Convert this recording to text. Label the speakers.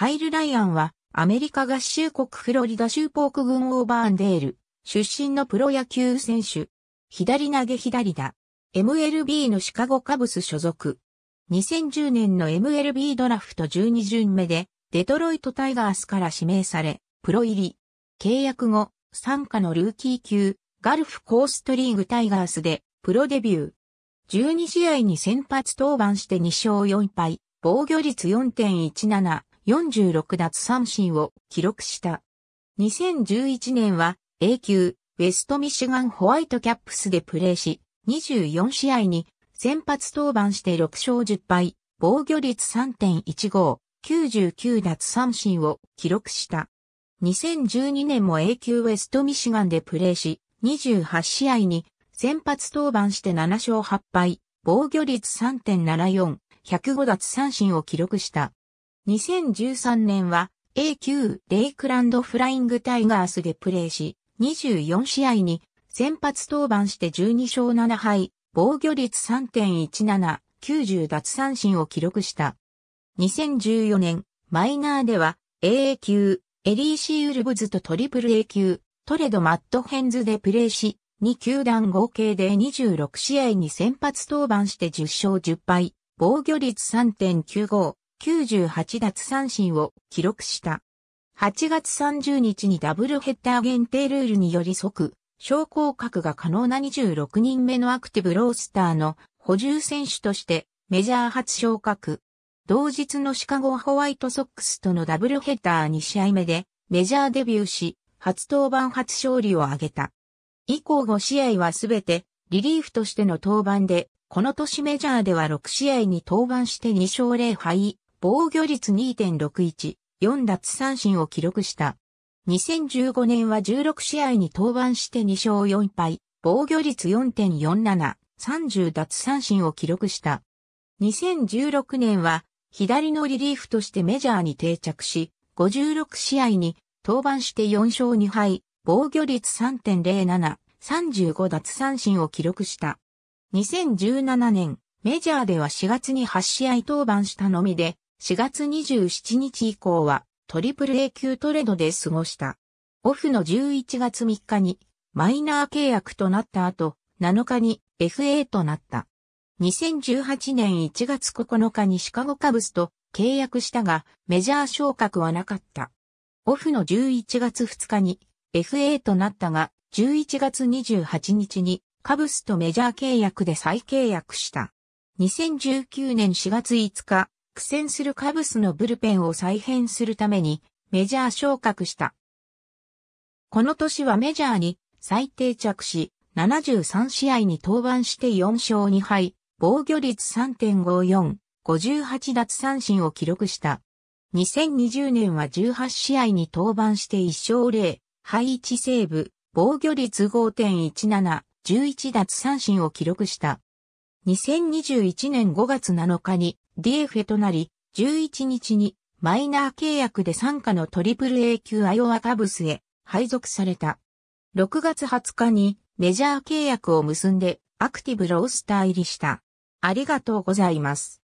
Speaker 1: カイル・ライアンは、アメリカ合衆国フロリダ州ポーク軍オーバーンデール、出身のプロ野球選手。左投げ左打。MLB のシカゴカブス所属。2010年の MLB ドラフト12巡目で、デトロイトタイガースから指名され、プロ入り。契約後、参加のルーキー級、ガルフコーストリーグタイガースで、プロデビュー。12試合に先発登板して2勝4敗、防御率4.17、46奪三振を記録した。2011年は A 級ウェストミシガンホワイトキャップスでプレーし、24試合に先発登板して6勝10敗、防御率3.15、99奪三振を記録した。2012年も A 級ウェストミシガンでプレーし、28試合に先発登板して7勝8敗、防御率3.74、105奪三振を記録した。2013年は A 級レイクランドフライングタイガースでプレーし、24試合に先発登板して12勝7敗、防御率3.17、90奪三振を記録した。2014年、マイナーでは a 級、エリーシーウルブズとトリプル A 級、トレド・マット・ヘンズでプレーし、2球団合計で26試合に先発登板して10勝10敗、防御率3.95、98奪三振を記録した。8月30日にダブルヘッダー限定ルールにより即、昇降格が可能な26人目のアクティブロースターの補充選手としてメジャー初昇格。同日のシカゴホワイトソックスとのダブルヘッダー2試合目でメジャーデビューし、初登板初勝利を挙げた。以降5試合はすべてリリーフとしての登板で、この年メジャーでは6試合に登板して2勝0敗、防御率2.61、4奪三振を記録した。2015年は16試合に登板して2勝4敗、防御率4.47、30奪三振を記録した。2016年は左のリリーフとしてメジャーに定着し、56試合に登板して4勝2敗、防御率3.07、35奪三振を記録した。2017年、メジャーでは4月に8試合登板したのみで、4月27日以降はトリプル A 級トレードで過ごした。オフの11月3日にマイナー契約となった後、7日に FA となった。2018年1月9日にシカゴカブスと契約したが、メジャー昇格はなかった。オフの11月2日に FA となったが、11月28日にカブスとメジャー契約で再契約した。2019年4月5日、苦戦するカブスのブルペンを再編するためにメジャー昇格した。この年はメジャーに再定着し、73試合に登板して4勝2敗、防御率3.54、58奪三振を記録した。2020年は18試合に登板して1勝0、敗1セーブ、防御率5.17、11奪三振を記録した。2021年5月7日に DFA となり、11日にマイナー契約で参加の AAA 級アイオワカブスへ配属された。6月20日にメジャー契約を結んでアクティブロースター入りした。ありがとうございます。